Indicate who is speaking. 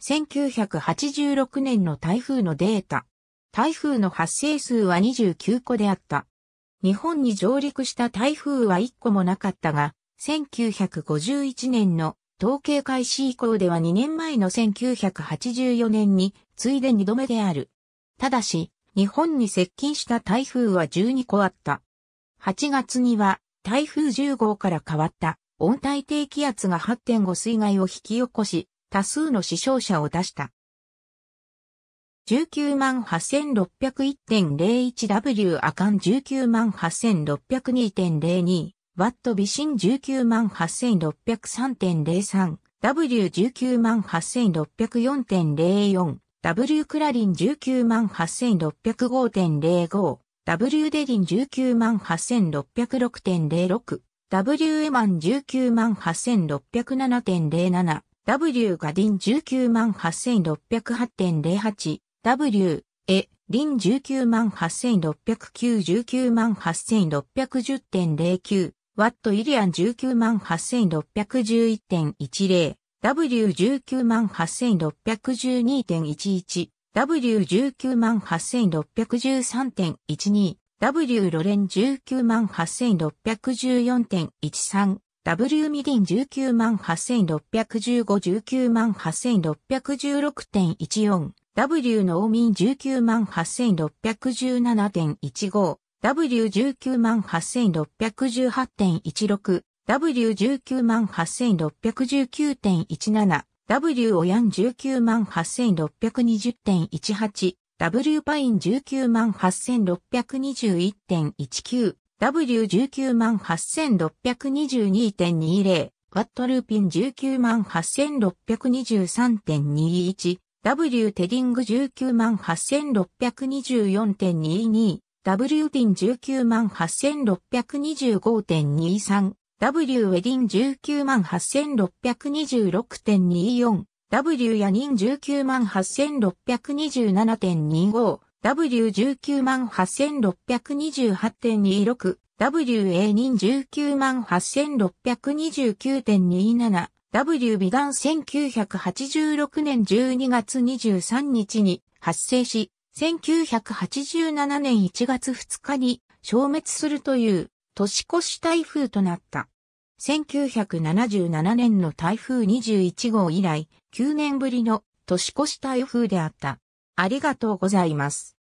Speaker 1: 1986年の台風のデータ。台風の発生数は29個であった。日本に上陸した台風は1個もなかったが、1951年の統計開始以降では2年前の1984年についで2度目である。ただし、日本に接近した台風は12個あった。8月には台風10号から変わった温帯低気圧が8.5水害を引き起こし、多数の死傷者を出した。198,601.01W アカン198,602.02ワット微信198,603.03 W198,604.04 W クラリン198,605.05 W デリン198,606.06 W エマン198,607.07 W がン19万8608.08、W、リン19万860919万8610.09、ワットイリアン19万8611.10、W19 万8612.11、W19 万8613.12、W ロレン19万8614.13、W ミディン19万8615、19万8616.14、W のオミ19万8617.15、W19 万8618.16、W19 万8619.17、W オヤン19万8620.18、W パイン19万8621.19、W19 8622.20、ワットルーピン19 8623.21、W テディング19 8624.22、W ティン19 8625.23、W ウェディン19 8626.24、W ヤニン19 8627.25、W198,628.26、WA 人198,629.27、W 美談1986年12月23日に発生し、1987年1月2日に消滅するという年越し台風となった。1977年の台風21号以来、9年ぶりの年越し台風であった。ありがとうございます。